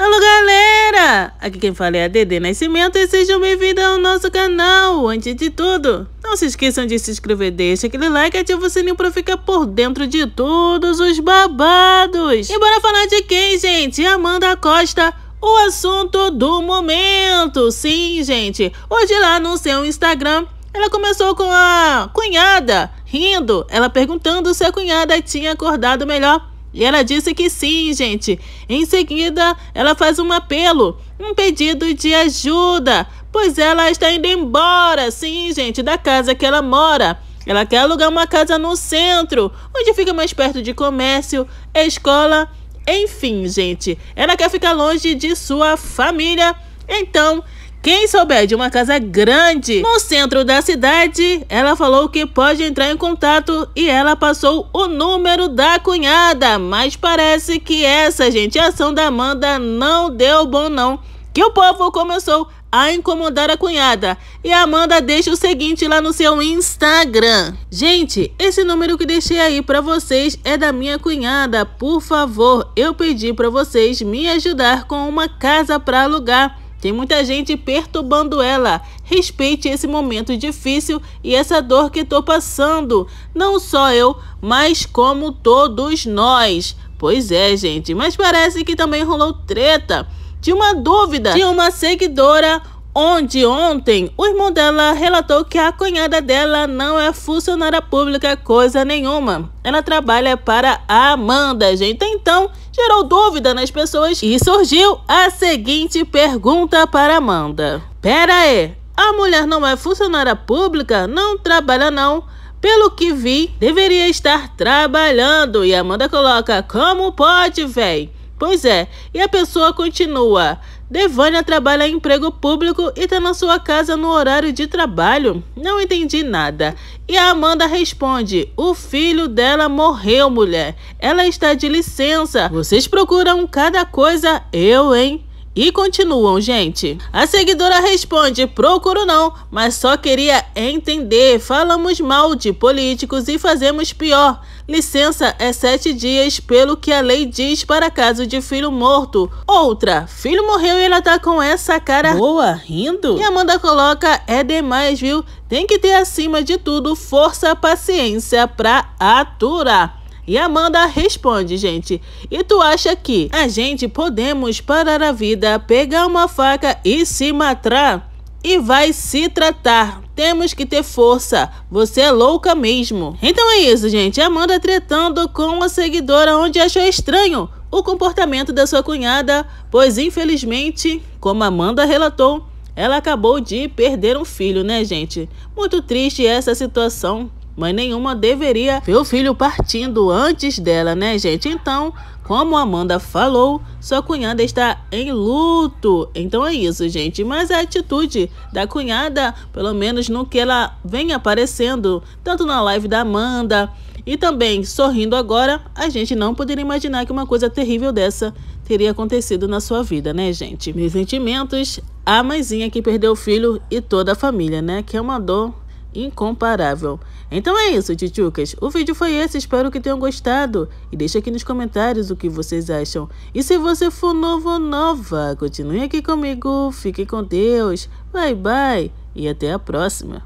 Alô galera, aqui quem fala é a Dede Nascimento e sejam bem-vindos ao nosso canal. Antes de tudo, não se esqueçam de se inscrever, deixa aquele like e ativa o sininho pra ficar por dentro de todos os babados. E bora falar de quem, gente? Amanda Costa o assunto do momento. Sim, gente. Hoje lá no seu Instagram, ela começou com a cunhada rindo, ela perguntando se a cunhada tinha acordado melhor e ela disse que sim, gente. Em seguida, ela faz um apelo, um pedido de ajuda, pois ela está indo embora, sim, gente, da casa que ela mora. Ela quer alugar uma casa no centro, onde fica mais perto de comércio, escola, enfim, gente. Ela quer ficar longe de sua família. Então, quem souber de uma casa grande no centro da cidade, ela falou que pode entrar em contato e ela passou o número da cunhada. Mas parece que essa, gente, ação da Amanda não deu bom não. Que o povo começou a incomodar a cunhada. E a Amanda deixa o seguinte lá no seu Instagram. Gente, esse número que deixei aí para vocês é da minha cunhada. Por favor, eu pedi para vocês me ajudar com uma casa para alugar. Tem muita gente perturbando ela. Respeite esse momento difícil e essa dor que estou passando. Não só eu, mas como todos nós. Pois é, gente, mas parece que também rolou treta. De uma dúvida de uma seguidora onde ontem o irmão dela relatou que a cunhada dela não é funcionária pública coisa nenhuma. Ela trabalha para a Amanda, gente. Então, gerou dúvida nas pessoas e surgiu a seguinte pergunta para Amanda. Pera aí, a mulher não é funcionária pública? Não trabalha não. Pelo que vi, deveria estar trabalhando. E Amanda coloca, como pode, véi? Pois é, e a pessoa continua. Devânia trabalha em emprego público e está na sua casa no horário de trabalho. Não entendi nada. E a Amanda responde: O filho dela morreu, mulher. Ela está de licença. Vocês procuram cada coisa, eu, hein? E continuam, gente. A seguidora responde: procuro não, mas só queria entender. Falamos mal de políticos e fazemos pior licença é sete dias, pelo que a lei diz para caso de filho morto. Outra, filho morreu e ela tá com essa cara boa, rindo. E Amanda coloca, é demais, viu? Tem que ter, acima de tudo, força, paciência pra aturar. E Amanda responde, gente. E tu acha que a gente podemos parar a vida, pegar uma faca e se matar? e vai se tratar. Temos que ter força. Você é louca mesmo. Então é isso, gente. Amanda tretando com a seguidora onde achou estranho o comportamento da sua cunhada, pois infelizmente, como Amanda relatou, ela acabou de perder um filho, né, gente? Muito triste essa situação. Mãe nenhuma deveria ver o filho partindo antes dela, né, gente? Então, como Amanda falou, sua cunhada está em luto. Então é isso, gente. Mas é a atitude da cunhada, pelo menos no que ela vem aparecendo, tanto na live da Amanda e também sorrindo agora, a gente não poderia imaginar que uma coisa terrível dessa teria acontecido na sua vida, né, gente? Meus sentimentos, a mãezinha que perdeu o filho e toda a família, né? Que é uma dor incomparável. Então é isso, tchutchucas. O vídeo foi esse, espero que tenham gostado. E deixa aqui nos comentários o que vocês acham. E se você for novo ou nova, continue aqui comigo. Fique com Deus. Bye, bye. E até a próxima.